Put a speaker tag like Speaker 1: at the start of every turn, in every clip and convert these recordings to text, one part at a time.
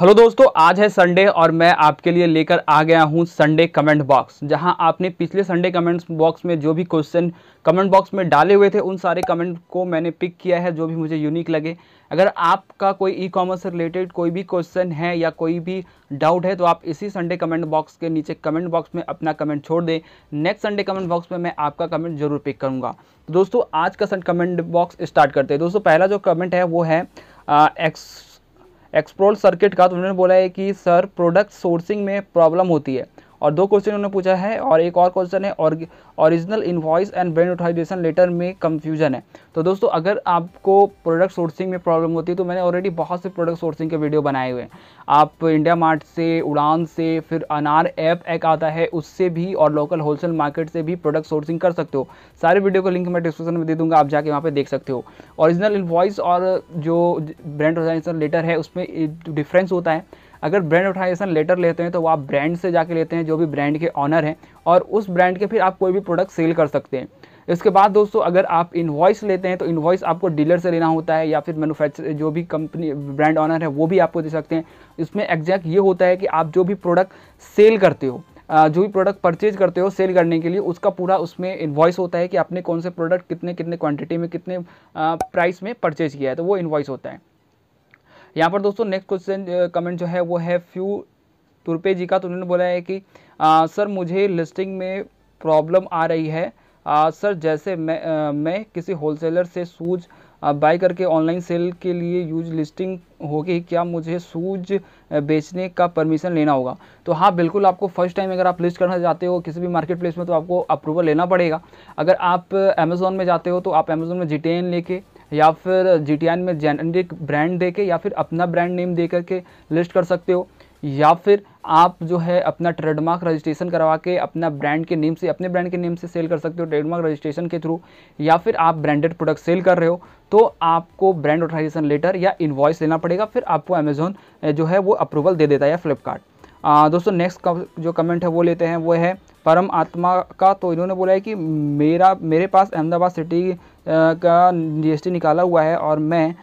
Speaker 1: hello दोस्तों आज है संडे और मैं आपके लिए लेकर आ गया हूं संडे कमेंट बॉक्स जहां आपने पिछले संडे कमेंट बॉक्स में जो भी क्वेश्चन कमेंट बॉक्स में डाले हुए थे उन सारे कमेंट को मैंने पिक किया है जो भी मुझे यूनिक लगे अगर आपका कोई ई कॉमर्स से रिलेटेड कोई भी क्वेश्चन है या कोई भी डाउट है तो आप इसी संडे कमेंट बॉक्स के नीचे कमेंट बॉक्स में अपना कमेंट छोड़ दें नेक्स्ट संडे कमेंट बॉक्स में मैं आपका कमेंट जरूर पिक करूँगा तो दोस्तों आज का कमेंट बॉक्स स्टार्ट करते हैं दोस्तों पहला जो कमेंट है वो है एक्स एक्सप्रोल सर्किट का तो उन्होंने बोला है कि सर प्रोडक्ट सोर्सिंग में प्रॉब्लम होती है और दो क्वेश्चन उन्होंने पूछा है और एक और क्वेश्चन है original invoice and brand authorization letter में कंफ्यूजन है तो दोस्तों अगर आपको प्रोडक्ट सोर्सिंग में प्रॉब्लम होती है तो मैंने ऑलरेडी बहुत से प्रोडक्ट सोर्सिंग के वीडियो बनाए हुए हैं आप इंडिया मार्ट से उड़ान से फिर अनार ऐप एक आता है उससे भी और लोकल होलसेल मार्केट से भी प्रोडक्ट सोर्सिंग कर सकते हो सारे वीडियो को लिंक मैं डिस्क्रिप्शन में दे दूंगा आप जाके वहाँ पर देख सकते हो ऑरिजिनल इन्वॉइस और जो ब्रांड ऑर्गेनाइजेशन लेटर है उसमें डिफरेंस होता है अगर ब्रांड ऑथराइजेशन लेटर लेते हैं तो वो आप ब्रांड से जाके लेते हैं जो भी ब्रांड के ऑनर हैं और उस ब्रांड के फिर आप कोई भी प्रोडक्ट सेल कर सकते हैं इसके बाद दोस्तों अगर आप इन्वॉइस लेते हैं तो इन्वॉइस आपको डीलर से लेना होता है या फिर मैनुफैक्चर जो भी कंपनी ब्रांड ऑनर है वो भी आपको दे सकते हैं इसमें एग्जैक्ट ये होता है कि आप जो भी प्रोडक्ट सेल करते हो जो भी प्रोडक्ट परचेज करते हो सेल करने के लिए उसका पूरा उसमें इन्वॉइस होता है कि आपने कौन से प्रोडक्ट कितने कितने क्वांटिटी में कितने प्राइस में परचेज किया है तो वो इन्वॉइस होता है यहाँ पर दोस्तों नेक्स्ट क्वेश्चन कमेंट जो है वो है फ्यू तुरपे जी का तो उन्होंने बोला है कि आ, सर मुझे लिस्टिंग में प्रॉब्लम आ रही है आ, सर जैसे मैं आ, मैं किसी होलसेलर से सूज बाय करके ऑनलाइन सेल के लिए यूज लिस्टिंग होगी क्या मुझे सूज बेचने का परमिशन लेना होगा तो हाँ बिल्कुल आपको फर्स्ट टाइम अगर आप लिस्ट करना चाहते हो किसी भी मार्केट प्लेस में तो आपको अप्रूवल लेना पड़ेगा अगर आप अमेज़ोन में जाते हो तो आप अमेज़ोन में जी लेके या फिर जी टी में जेनरिक ब्रांड दे के या फिर अपना ब्रांड नेम दे करके लिस्ट कर सकते हो या फिर आप जो है अपना ट्रेडमार्क रजिस्ट्रेशन करवा के अपना ब्रांड के नेम से अपने ब्रांड के नेम से सेल कर सकते हो ट्रेडमार्क रजिस्ट्रेशन के थ्रू या फिर आप ब्रांडेड प्रोडक्ट सेल कर रहे हो तो आपको ब्रांड ऑथराइजेशन लेटर या इन्वॉइस लेना पड़ेगा फिर आपको अमेज़ोन जो है वो अप्रूवल दे देता है या फ्लिपकार्ट दोस्तों नेक्स्ट जो कमेंट है वो लेते हैं वो है परम आत्मा का तो इन्होंने बोला है कि मेरा मेरे पास अहमदाबाद सिटी का जी निकाला हुआ है और मैं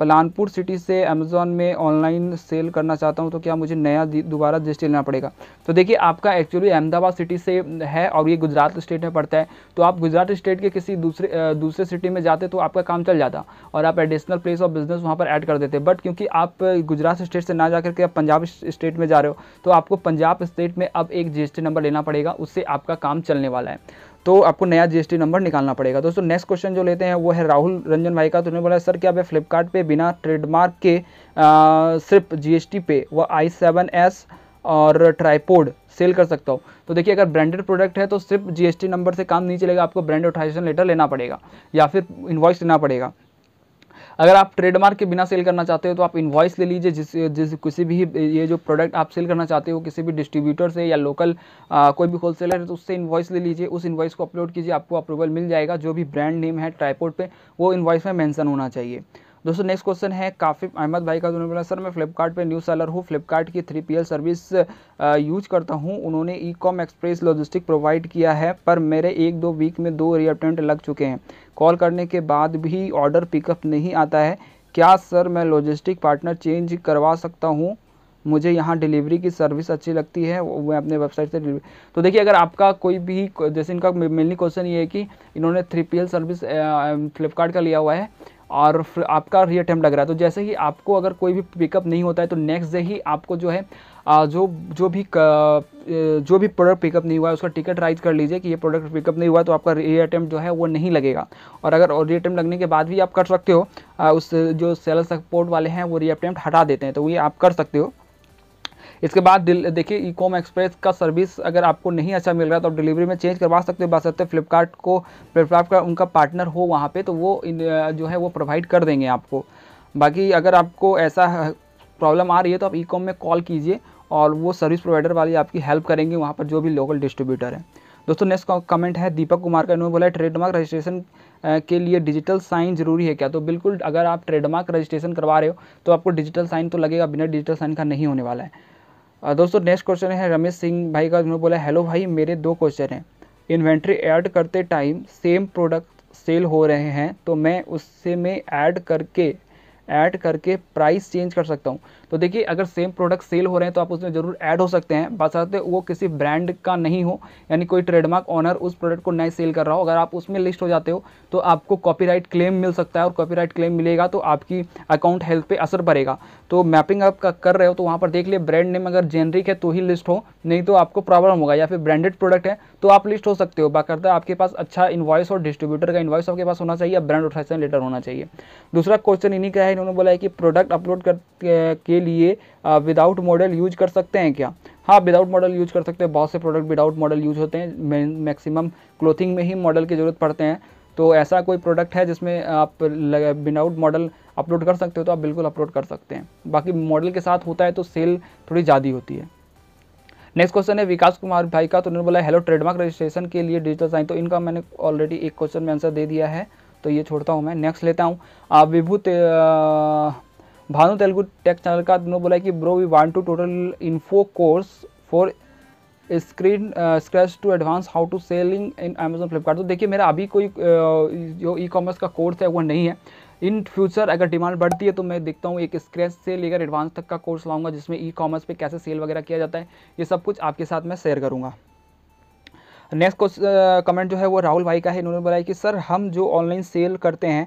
Speaker 1: पलानपुर सिटी से अमेज़ॉन में ऑनलाइन सेल करना चाहता हूं तो क्या मुझे नया दोबारा जी लेना पड़ेगा तो देखिए आपका एक्चुअली अहमदाबाद सिटी से है और ये गुजरात स्टेट में पड़ता है तो आप गुजरात स्टेट के किसी दूसरे दूसरे सिटी में जाते तो आपका काम चल जाता और आप एडिशनल प्लेस ऑफ बिजनेस वहाँ पर ऐड कर देते बट क्योंकि आप गुजरात स्टेट से ना जा करके आप पंजाब स्टेट में जा रहे हो तो आपको पंजाब स्टेट में अब एक जी नंबर लेना पड़ेगा उससे आपका काम चलने वाला है तो आपको नया जीएसटी नंबर निकालना पड़ेगा दोस्तों नेक्स्ट क्वेश्चन जो लेते हैं वो है राहुल रंजन भाई का तो उन्होंने बोला सर क्या आप फ्लिपकार्ट पे बिना ट्रेडमार्क के आ, सिर्फ जीएसटी पे वो आई सेवन एस और ट्राईपोड सेल कर सकता हूँ तो देखिए अगर ब्रांडेड प्रोडक्ट है तो सिर्फ जीएसटी नंबर से काम नहीं चलेगा आपको ब्रांड ऑथराइजेशन लेटर लेना पड़ेगा या फिर इन्वॉइस लेना पड़ेगा अगर आप ट्रेडमार्क के बिना सेल करना चाहते हो तो आप इन्वॉइस ले लीजिए जिस जिस किसी भी ये जो प्रोडक्ट आप सेल करना चाहते हो किसी भी डिस्ट्रीब्यूटर से या लोकल आ, कोई भी होलसेलर है तो उससे इन्वाइस ले लीजिए उस इन्वाइस को अपलोड कीजिए आपको अप्रूवल मिल जाएगा जो भी ब्रांड नेम है ट्राईपोर्ट पर वो इन्वॉइस में मैंसन होना चाहिए दोस्तों नेक्स्ट क्वेश्चन है काफ़ी अहमद भाई का उन्होंने बोला सर मैं फ्लिपकार्ट पे न्यू सेलर हूँ फ्लिपकार्ट की थ्री पी सर्विस यूज करता हूँ उन्होंने E Com Express logistic provide किया है पर मेरे एक दो वीक में दो रियटेंट लग चुके हैं कॉल करने के बाद भी ऑर्डर पिकअप नहीं आता है क्या सर मैं लॉजिस्टिक पार्टनर चेंज करवा सकता हूँ मुझे यहाँ डिलीवरी की सर्विस अच्छी लगती है मैं अपने वेबसाइट से डिलीवरी तो देखिए अगर आपका कोई भी जैसे इनका मेनली क्वेश्चन ये है कि इन्होंने थ्री पी सर्विस फ्लिपकार्ट का लिया हुआ है और फिर आपका अटैम्प्ट लग रहा है तो जैसे ही आपको अगर कोई भी पिकअप नहीं होता है तो नेक्स्ट डे ही आपको जो है जो जो भी जो भी प्रोडक्ट पिकअप नहीं हुआ है उसका टिकट राइज कर लीजिए कि ये प्रोडक्ट पिकअप नहीं हुआ तो आपका री अटैम्प्ट जो है वो नहीं लगेगा और अगर और री अटैम्प्ट लगने के बाद भी आप कर सकते हो उस जो सेलर सपोर्ट वाले हैं वो री अटैम्प्ट हटा देते हैं तो ये आप कर सकते हो इसके बाद देखिए ई कॉम एक्सप्रेस का सर्विस अगर आपको नहीं अच्छा मिल रहा तो आप डिलीवरी में चेंज करवा सकते हो बात सकते फ्लिपकार्ट को फ्लिपकार्ट का उनका पार्टनर हो वहाँ पर तो वो जो है वो प्रोवाइड कर देंगे आपको बाकी अगर आपको ऐसा प्रॉब्लम आ रही है तो आप ई कॉम में कॉल कीजिए और वो सर्विस प्रोवाइडर वाली आपकी हेल्प करेंगे वहाँ पर जो भी लोकल डिस्ट्रीब्यूटर हैं दोस्तों नेक्स्ट कमेंट है दीपक कुमार का इन्होंने बोला ट्रेडमार्क रजिस्ट्रेशन के लिए डिजिटल साइन जरूरी है क्या तो बिल्कुल अगर आप ट्रेडमार्क रजिस्ट्रेशन करवा रहे हो तो आपको डिजिटल साइन तो लगेगा बिना डिजिटल साइन का नहीं होने वाला है दोस्तों नेक्स्ट क्वेश्चन है रमेश सिंह भाई का उन्होंने बोला हेलो भाई मेरे दो क्वेश्चन हैं इन्वेंट्री ऐड करते टाइम सेम प्रोडक्ट सेल हो रहे हैं तो मैं उससे में ऐड करके ऐड करके प्राइस चेंज कर सकता हूँ तो देखिए अगर सेम प्रोडक्ट सेल हो रहे हैं तो आप उसमें ज़रूर ऐड हो सकते हैं बशर्ते वो किसी ब्रांड का नहीं हो यानी कोई ट्रेडमार्क ऑनर उस प्रोडक्ट को नहीं सेल कर रहा हो अगर आप उसमें लिस्ट हो जाते हो तो आपको कॉपीराइट क्लेम मिल सकता है और कॉपीराइट क्लेम मिलेगा तो आपकी अकाउंट हेल्थ पर असर पड़ेगा तो मैपिंग आप कर रहे हो तो वहाँ पर देख लिए ब्रांड नेम अगर जेनरिक है तो ही लिस्ट हो नहीं तो आपको प्रॉब्लम होगा या फिर ब्रांडेड प्रोडक्ट है तो आप लिस्ट हो सकते हो करता आपके पास अच्छा इन्वाइस और डिस्ट्रीब्यूटर का इन्वाइस आपके पास होना चाहिए या ब्रांड रोटेशन लेटर होना चाहिए दूसरा क्वेश्चन इन्हीं का है इन्होंने बोला है कि प्रोडक्ट अपलोड कर लिए विदाउट मॉडल यूज कर सकते हैं क्या हाँ विदाउट मॉडल यूज कर सकते हैं बहुत से प्रोडक्ट विदाउट मॉडल यूज होते हैं मैक्सिमम क्लोथिंग में ही मॉडल की ज़रूरत पड़ते हैं तो ऐसा कोई प्रोडक्ट है जिसमें आप विदाउट मॉडल अपलोड कर सकते हो तो आप बिल्कुल अपलोड कर सकते हैं बाकी मॉडल के साथ होता है तो सेल थोड़ी ज़्यादा होती है नेक्स्ट क्वेश्चन है विकास कुमार भाई का तो उन्होंने बोला हेलो ट्रेडमार्क रजिस्ट्रेशन के लिए डिजिटल साइन तो इनका मैंने ऑलरेडी एक क्वेश्चन में आंसर दे दिया है तो ये छोड़ता हूँ मैं नेक्स्ट लेता हूँ विभूत भानु तेलुगु टेक चैनल का उन्होंने बोला कि bro we want to total info course for screen scratch to advance how to selling in Amazon Flipkart तो देखिए मेरा अभी कोई uh, जो ई कॉमर्स का कोर्स है वो नहीं है इन फ्यूचर अगर डिमांड बढ़ती है तो मैं देखता हूँ एक स्क्रैच से लेकर एडवांस तक का कोर्स लाऊंगा जिसमें ई कॉमर्स पे कैसे सेल वगैरह किया जाता है ये सब कुछ आपके साथ मैं शेयर करूँगा नेक्स्ट क्वेश्चन कमेंट जो है वो राहुल भाई का है इन्होंने बोला है कि सर हम जो ऑनलाइन सेल करते हैं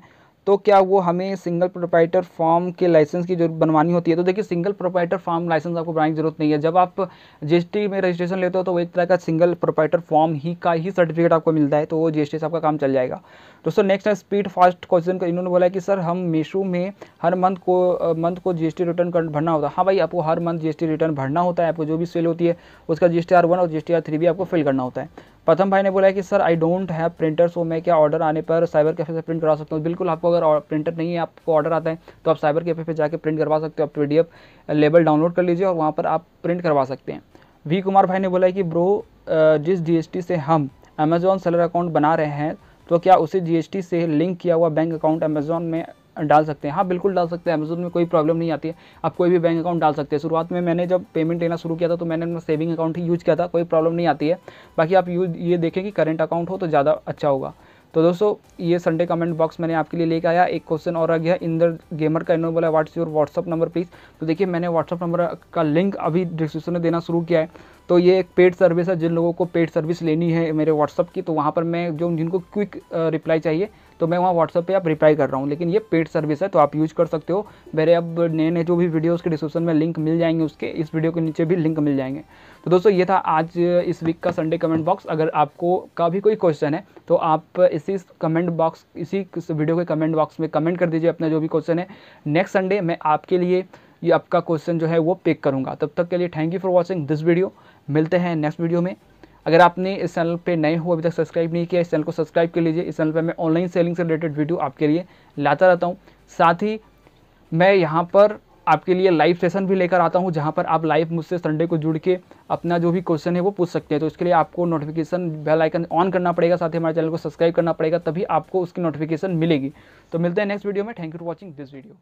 Speaker 1: तो क्या वो हमें सिंगल प्रोपाइटर फॉर्म के लाइसेंस की जरूरत बनवानी होती है तो देखिए सिंगल प्रोपाइटर फॉर्म लाइसेंस आपको बनाने की जरूरत नहीं है जब आप जीएसटी में रजिस्ट्रेशन लेते हो तो वो एक तरह का सिंगल प्रोपाइटर फॉर्म ही का ही सर्टिफिकेट आपको मिलता है तो वो जीएसटी से आपका काम चल जाएगा दोस्तों नेक्स्ट है स्पीड फास्ट क्वेश्चन का इन्होंने बोला कि सर हम मीशो में हर मंथ को मंथ को जीएसटी रिटर्न भरना होता है हाँ भाई आपको हर मंथ जीएसटी रिटर्न भरना होता है आपको जो भी सेल होती है उसका जीएसटी आर वन और जीएसटी आर थ्री भी आपको फिल करना होता है प्रथम भाई ने बोला कि sir I don't have printer so मैं क्या ऑर्डर आने पर साइबर कैफे से प्रिंट करा सकता हूँ बिल्कुल आपको अगर प्रिंटर नहीं है आपको ऑर्डर आता है तो आप साइबर कैफे पर जाकर प्रिंट करवा सकते हो आप पी लेबल डाउनलोड कर लीजिए और वहाँ पर आप प्रिंट करवा सकते हैं वी कुमार भाई ने बोला है कि ब्रो जिस जी से हम अमेज़ॉन सेलर अकाउंट बना रहे हैं तो क्या उसी जी से लिंक किया हुआ बैंक अकाउंट अमेज़ॉन में डाल सकते हैं हाँ बिल्कुल डाल सकते हैं अमेजोन में कोई प्रॉब्लम नहीं आती है आप कोई भी बैंक अकाउंट डाल सकते हैं शुरुआत में मैंने जब पेमेंट लेना शुरू किया था तो मैंने अपना सेविंग अकाउंट ही यूज़ किया था कोई प्रॉब्लम नहीं आती है बाकी आप यूज ये देखें कि करेंट अकाउंट हो तो ज़्यादा अच्छा होगा तो दोस्तों ये संडे कमेंट बॉक्स मैंने आपके लिए लेके आया एक क्वेश्चन और आ गया इंदर गेमर का इन्होंने बोला what's your WhatsApp number please तो देखिए मैंने व्हाट्सअप नंबर का लिंक अभी डिस्क्रिप्शन में देना शुरू किया है तो ये एक पेड सर्विस है जिन लोगों को पेड सर्विस लेनी है मेरे व्हाट्सअप की तो वहाँ पर मैं जो जिनको क्विक रिप्लाई चाहिए तो मैं वहाँ व्हाट्सअप पर आप रिप्लाई कर रहा हूँ लेकिन ये पेड सर्विस है तो आप यूज़ कर सकते हो मेरे अब नए नए जो भी वीडियो के डिस्क्रिप्शन में लिंक मिल जाएंगे उसके इस वीडियो के नीचे भी लिंक मिल जाएंगे तो दोस्तों ये था आज इस वीक का संडे कमेंट बॉक्स अगर आपको का भी कोई क्वेश्चन है तो आप इसी कमेंट बॉक्स इसी वीडियो के कमेंट बॉक्स में कमेंट कर दीजिए अपना जो भी क्वेश्चन है नेक्स्ट संडे मैं आपके लिए ये आपका क्वेश्चन जो है वो पिक करूँगा तब तक के लिए thank you for watching this video मिलते हैं नेक्स्ट वीडियो में अगर आपने इस चैनल पे नए हो अभी तक सब्सक्राइब नहीं किया इस चैनल को सब्सक्राइब कर लीजिए इस चैनल पर मैं ऑनलाइन सेलिंग से रिलेटेड वीडियो आपके लिए लाता रहता हूँ साथ ही मैं यहाँ पर आपके लिए लाइव सेशन भी लेकर आता हूँ जहाँ पर आप लाइव मुझसे संडे को जुड़ के अपना जो भी क्वेश्चन है वो पूछ सकते हैं तो इसके लिए आपको नोटिफिकेशन बेल आइकन ऑन करना पड़ेगा साथ ही हमारे चैनल को सब्सक्राइब करना पड़ेगा तभी आपको उसकी नोटिफिकेशन मिलेगी तो मिलते हैं नेक्स्ट वीडियो में thank you for watching this video